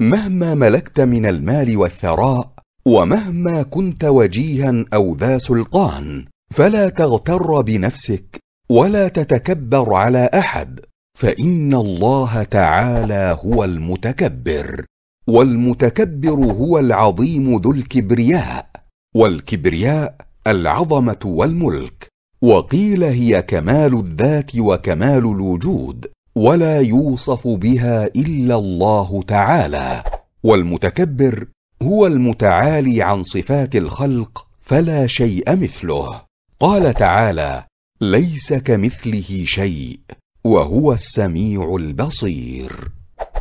مهما ملكت من المال والثراء ومهما كنت وجيها او ذا سلطان فلا تغتر بنفسك ولا تتكبر على احد فان الله تعالى هو المتكبر والمتكبر هو العظيم ذو الكبرياء والكبرياء العظمه والملك وقيل هي كمال الذات وكمال الوجود ولا يوصف بها الا الله تعالى والمتكبر هو المتعالي عن صفات الخلق فلا شيء مثله قال تعالى ليس كمثله شيء وهو السميع البصير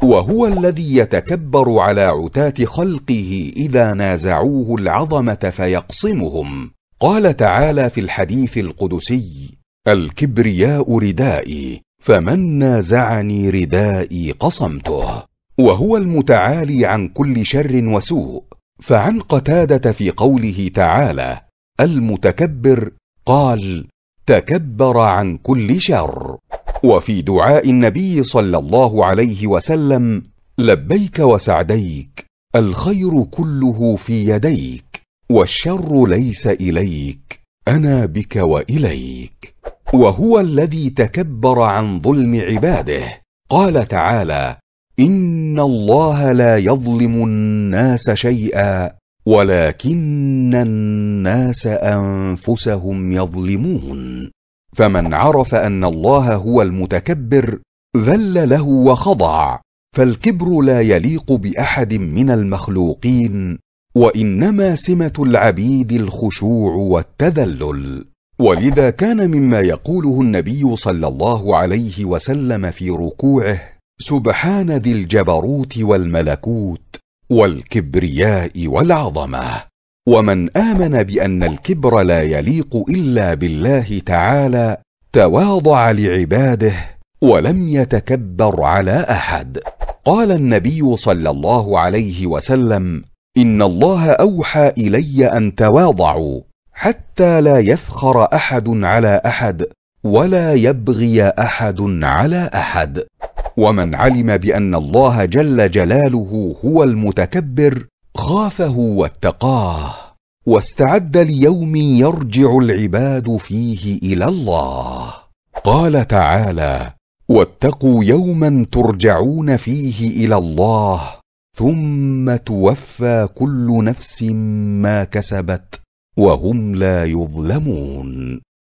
وهو الذي يتكبر على عتاه خلقه اذا نازعوه العظمه فيقصمهم قال تعالى في الحديث القدسي الكبرياء ردائي فمن نازعني ردائي قصمته وهو المتعالي عن كل شر وسوء فعن قتاده في قوله تعالى المتكبر قال تكبر عن كل شر وفي دعاء النبي صلى الله عليه وسلم لبيك وسعديك الخير كله في يديك والشر ليس اليك انا بك واليك وهو الذي تكبر عن ظلم عباده قال تعالى ان الله لا يظلم الناس شيئا ولكن الناس انفسهم يظلمون فمن عرف ان الله هو المتكبر ذل له وخضع فالكبر لا يليق باحد من المخلوقين وانما سمه العبيد الخشوع والتذلل ولذا كان مما يقوله النبي صلى الله عليه وسلم في ركوعه سبحان ذي الجبروت والملكوت والكبرياء والعظمه ومن امن بان الكبر لا يليق الا بالله تعالى تواضع لعباده ولم يتكبر على احد قال النبي صلى الله عليه وسلم ان الله اوحى الي ان تواضعوا حتى لا يفخر احد على احد ولا يبغي احد على احد ومن علم بان الله جل جلاله هو المتكبر خافه واتقاه واستعد ليوم يرجع العباد فيه الى الله قال تعالى واتقوا يوما ترجعون فيه الى الله ثم توفى كل نفس ما كسبت وهم لا يظلمون